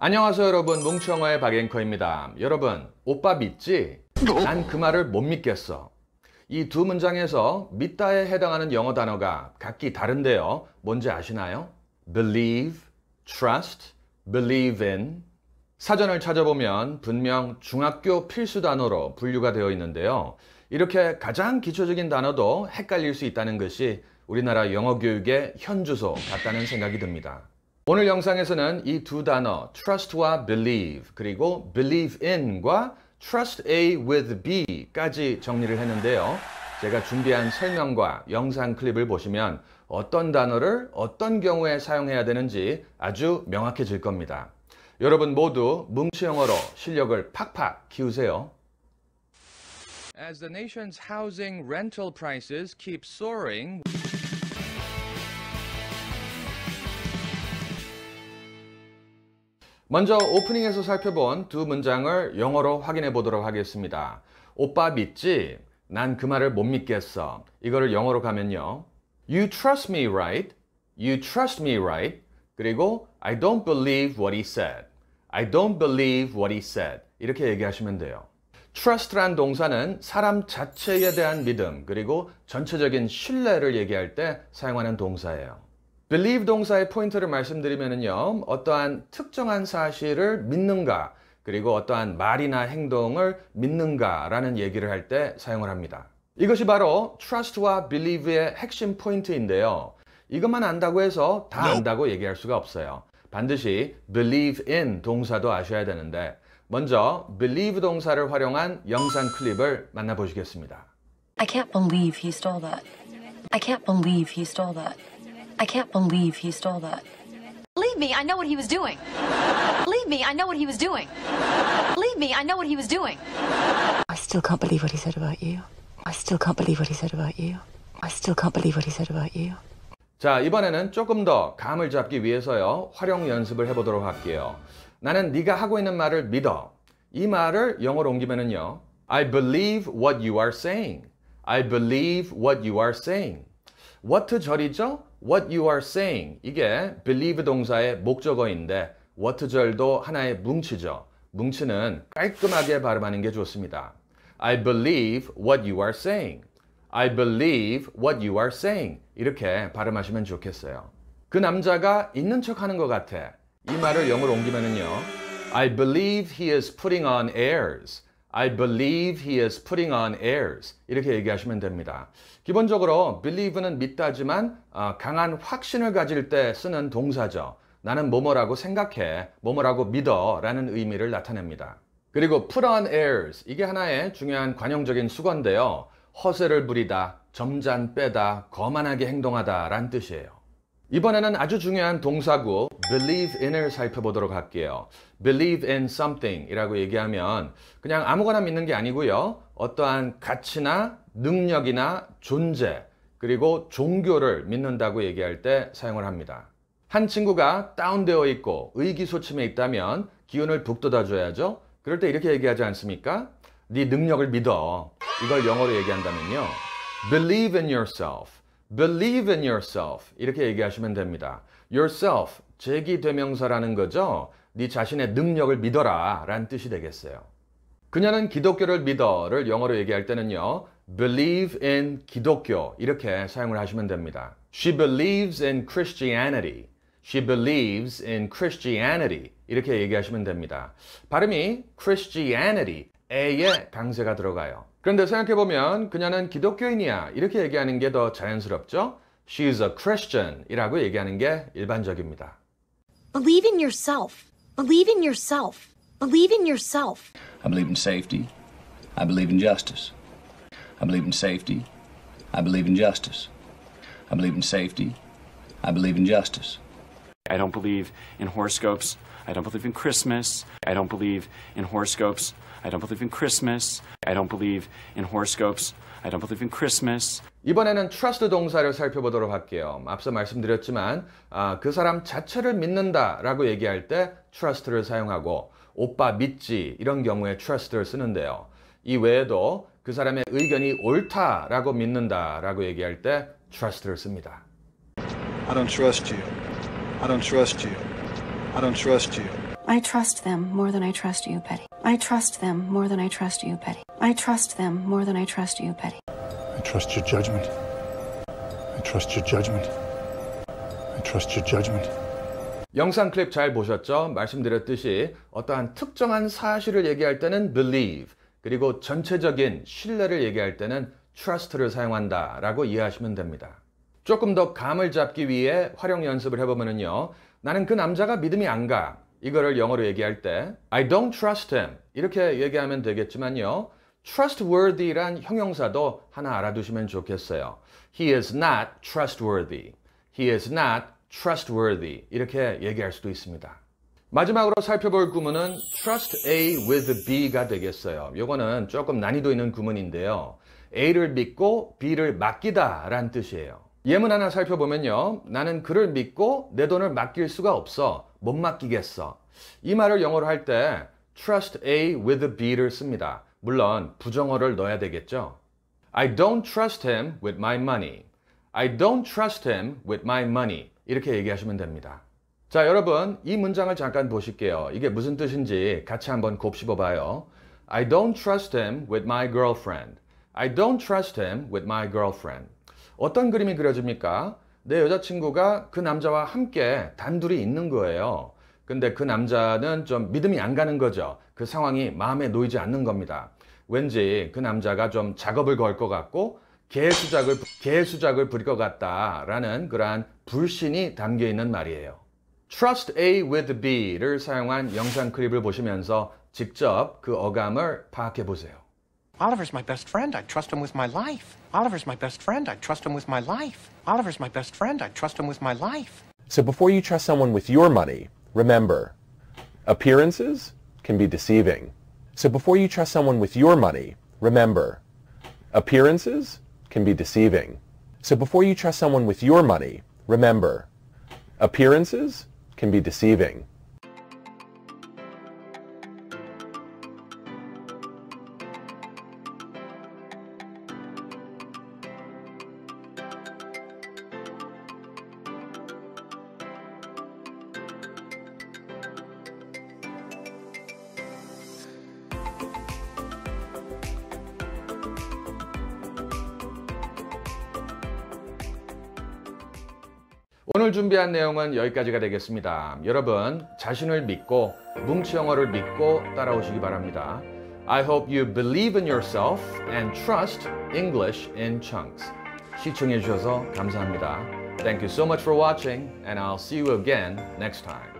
안녕하세요 여러분 몽추영화의 박앵커입니다 여러분 오빠 믿지? 난 그 말을 못 믿겠어 이 두 문장에서 믿다에 해당하는 영어 단어가 각기 다른데요 뭔지 아시나요? believe, trust, believe in 사전을 찾아보면 분명 중학교 필수 단어로 분류가 되어 있는데요 이렇게 가장 기초적인 단어도 헷갈릴 수 있다는 것이 우리나라 영어 교육의 현주소 같다는 생각이 듭니다 오늘 영상에서는 이 두 단어 trust와 believe 그리고 believe in과 trust A with B까지 정리를 했는데요. 제가 준비한 설명과 영상 클립을 보시면 어떤 단어를 어떤 경우에 사용해야 되는지 아주 명확해질 겁니다. 여러분 모두 뭉치 영어로 실력을 팍팍 키우세요. As the nation's housing rental prices keep soaring 먼저 오프닝에서 살펴본 두 문장을 영어로 확인해 보도록 하겠습니다. 오빠 믿지? 난 그 말을 못 믿겠어. 이거를 영어로 가면요. You trust me, right? You trust me, right? 그리고 I don't believe what he said. I don't believe what he said. 이렇게 얘기하시면 돼요. trust란 동사는 사람 자체에 대한 믿음 그리고 전체적인 신뢰를 얘기할 때 사용하는 동사예요. believe 동사의 포인트를 말씀드리면요. 어떠한 특정한 사실을 믿는가, 그리고 어떠한 말이나 행동을 믿는가라는 얘기를 할 때 사용을 합니다. 이것이 바로 trust와 believe의 핵심 포인트인데요. 이것만 안다고 해서 다 안다고 얘기할 수가 없어요. 반드시 believe in 동사도 아셔야 되는데 먼저 believe 동사를 활용한 영상 클립을 만나보시겠습니다. I can't believe he stole that. I can't believe he stole that. I can't believe he stole that. Believe me, I know what he was doing. Believe me, I know what he was doing. Believe me, I know what he was doing. I still can't believe what he said about you. I still can't believe what he said about you. I still can't believe what he said about you. 자, 이번에는 조금 더 감을 잡기 위해서요. 활용 연습을 해보도록 할게요. 나는 네가 하고 있는 말을 믿어. 이 말을 영어로 옮기면은요. I believe what you are saying. I believe what you are saying. what 절이죠? what you are saying 이게 believe 동사의 목적어인데 what 절도 하나의 뭉치죠. 뭉치는 깔끔하게 발음하는 게 좋습니다. I believe what you are saying. I believe what you are saying. 이렇게 발음하시면 좋겠어요. 그 남자가 있는 척 하는 것 같아. 이 말을 영어로 옮기면요. I believe he is putting on airs. I believe he is putting on airs. 이렇게 얘기하시면 됩니다. 기본적으로 believe는 믿다지만 아, 강한 확신을 가질 때 쓰는 동사죠. 나는 뭐뭐라고 생각해, 뭐뭐라고 믿어 라는 의미를 나타냅니다. 그리고 put on airs. 이게 하나의 중요한 관용적인 수건데요. 허세를 부리다, 점잔 빼다, 거만하게 행동하다 라는 뜻이에요. 이번에는 아주 중요한 동사구 believe in을 살펴보도록 할게요. believe in something 이라고 얘기하면 그냥 아무거나 믿는 게 아니고요. 어떠한 가치나 능력이나 존재 그리고 종교를 믿는다고 얘기할 때 사용을 합니다. 한 친구가 다운되어 있고 의기소침해 있다면 기운을 북돋아 줘야죠. 그럴 때 이렇게 얘기하지 않습니까? 네 능력을 믿어. 이걸 영어로 얘기한다면요. believe in yourself. believe in yourself. 이렇게 얘기하시면 됩니다. yourself 제기되명서라는 거죠. 네 자신의 능력을 믿어라 라는 뜻이 되겠어요. 그녀는 기독교를 믿어를 영어로 얘기할 때는요. believe in 기독교 이렇게 사용을 하시면 됩니다. She believes in Christianity. She believes in Christianity. 이렇게 얘기하시면 됩니다. 발음이 Christianity, A에 강세가 들어가요. 그런데 생각해보면 그녀는 기독교인이야. 이렇게 얘기하는 게 더 자연스럽죠? She is a Christian 이라고 얘기하는 게 일반적입니다. Believe in yourself. Believe in yourself. Believe in yourself. I believe in safety. I believe in justice. I believe in safety. I believe in justice. I believe in safety. I believe in justice. I don't believe in horoscopes. I don't believe in Christmas. I don't believe in horoscopes. I don't believe in Christmas. I don't believe in horoscopes. I don't believe in Christmas. 이번에는 trust 동사를 살펴보도록 할게요. 앞서 말씀드렸지만 아, 그 사람 자체를 믿는다라고 얘기할 때 trust를 사용하고 오빠 믿지 이런 경우에 trust를 쓰는데요. 이 외에도 그 사람의 의견이 옳다라고 믿는다라고 얘기할 때 trust를 씁니다. I don't trust you. I don't trust you. I don't trust you. I trust them more than I trust you, Betty. I trust them more than I trust you, Betty. I trust them more than I trust you, Betty. I trust your judgment. I trust your judgment. I trust your judgment. 영상 클립 잘 보셨죠? 말씀드렸듯이 어떠한 특정한 사실을 얘기할 때는 believe 그리고 전체적인 신뢰를 얘기할 때는 trust를 사용한다 라고 이해하시면 됩니다. 조금 더 감을 잡기 위해 활용 연습을 해보면요. 은 나는 그 남자가 믿음이 안 가. 이거를 영어로 얘기할 때 I don't trust him 이렇게 얘기하면 되겠지만요. trustworthy란 형용사도 하나 알아두시면 좋겠어요. He is not trustworthy. He is not trustworthy. 이렇게 얘기할 수도 있습니다. 마지막으로 살펴볼 구문은 trust A with B가 되겠어요. 요거는 조금 난이도 있는 구문인데요. A를 믿고 B를 맡기다 라는 뜻이에요. 예문 하나 살펴보면요. 나는 그를 믿고 내 돈을 맡길 수가 없어. 못 맡기겠어. 이 말을 영어로 할 때 trust A with B를 씁니다. 물론 부정어를 넣어야 되겠죠. I don't trust him with my money. I don't trust him with my money. 이렇게 얘기하시면 됩니다. 자, 여러분 이 문장을 잠깐 보실게요. 이게 무슨 뜻인지 같이 한번 곱씹어 봐요. I don't trust him with my girlfriend. I don't trust him with my girlfriend. 어떤 그림이 그려집니까? 내 여자친구가 그 남자와 함께 단둘이 있는 거예요. 근데 그 남자는 좀 믿음이 안 가는 거죠. 그 상황이 마음에 놓이지 않는 겁니다. 왠지 그 남자가 좀 작업을 걸 것 같고 개수작을 개수작을 부릴 것 같다라는 그러한 불신이 담겨 있는 말이에요. Trust A with B를 사용한 영상 클립을 보시면서 직접 그 어감을 파악해 보세요. Oliver's my best friend. I trust him with my life. Oliver's my best friend. I trust him with my life. Oliver's my best friend. I trust him with my life. So before you trust someone with your money, remember, appearances can be deceiving. So before you trust someone with your money, remember, appearances can be deceiving. So before you trust someone with your money, remember, appearances can be deceiving. 오늘 준비한 내용은 여기까지가 되겠습니다. 여러분 자신을 믿고 뭉치 영어를 믿고 따라오시기 바랍니다. I hope you believe in yourself and trust English in chunks. 시청해 주셔서 감사합니다. Thank you so much for watching and I'll see you again next time.